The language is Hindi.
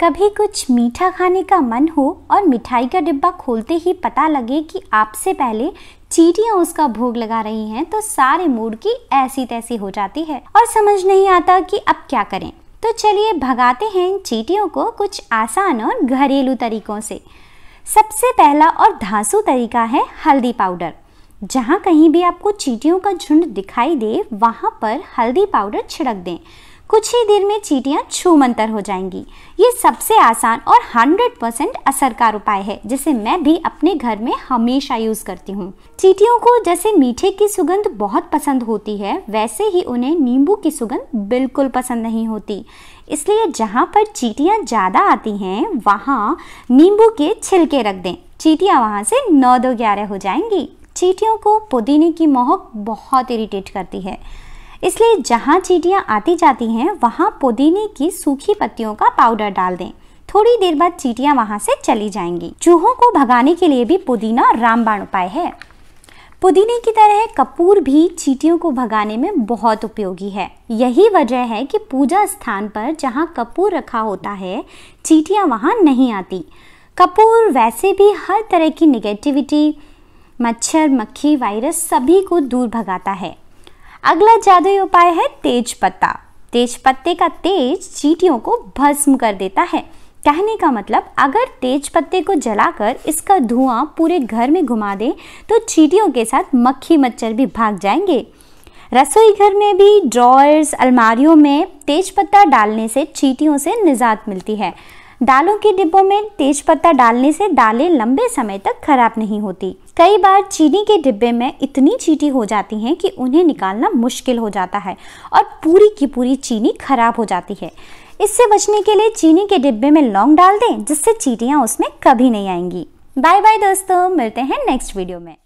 कभी कुछ मीठा खाने का मन हो और मिठाई का डिब्बा खोलते ही पता लगे कि आपसे पहले चीटियाँ उसका भोग लगा रही हैं तो सारे मूड की ऐसी तैसी हो जाती है और समझ नहीं आता कि अब क्या करें तो चलिए भगाते हैं इन चीटियों को कुछ आसान और घरेलू तरीकों से सबसे पहला और धांसू तरीका है हल्दी पाउडर जहाँ कहीं भी आपको चीटियों का झुंड दिखाई दे वहाँ पर हल्दी पाउडर छिड़क दें कुछ ही देर में चीटियाँ छूमंतर हो जाएंगी ये सबसे आसान और 100 परसेंट असरकार उपाय है जिसे मैं भी अपने घर में हमेशा यूज़ करती हूँ चीटियों को जैसे मीठे की सुगंध बहुत पसंद होती है वैसे ही उन्हें नींबू की सुगंध बिल्कुल पसंद नहीं होती इसलिए जहाँ पर चीटियाँ ज़्यादा आती हैं वहाँ नींबू के छिलके रख दें चीटियाँ वहाँ से नौ दो ग्यारह हो जाएंगी चीटियों को पुदीने की मोहक बहुत इरिटेट करती है इसलिए जहाँ चीटियाँ आती जाती हैं वहाँ पुदीने की सूखी पत्तियों का पाउडर डाल दें थोड़ी देर बाद चीटियाँ वहाँ से चली जाएंगी चूहों को भगाने के लिए भी पुदीना रामबाण उपाय है पुदीने की तरह कपूर भी चीटियों को भगाने में बहुत उपयोगी है यही वजह है कि पूजा स्थान पर जहाँ कपूर रखा होता है चीटियाँ वहाँ नहीं आती कपूर वैसे भी हर तरह की निगेटिविटी मच्छर मक्खी वायरस सभी को दूर भगाता है अगला जादुई उपाय है तेज पत्ता तेज पत्ते का तेज चीटियों को भस्म कर देता है कहने का मतलब अगर तेज पत्ते को जलाकर इसका धुआं पूरे घर में घुमा दें तो चीटियों के साथ मक्खी मच्छर भी भाग जाएंगे रसोई घर में भी ड्रॉयर्स अलमारियों में तेज पत्ता डालने से चीटियों से निजात मिलती है दालों के डिब्बों में तेज पत्ता डालने से दालें लंबे समय तक खराब नहीं होती कई बार चीनी के डिब्बे में इतनी चीटी हो जाती हैं कि उन्हें निकालना मुश्किल हो जाता है और पूरी की पूरी चीनी खराब हो जाती है इससे बचने के लिए चीनी के डिब्बे में लौंग डाल दें जिससे चीटियाँ उसमें कभी नहीं आएंगी बाय बाय दोस्तों मिलते हैं नेक्स्ट वीडियो में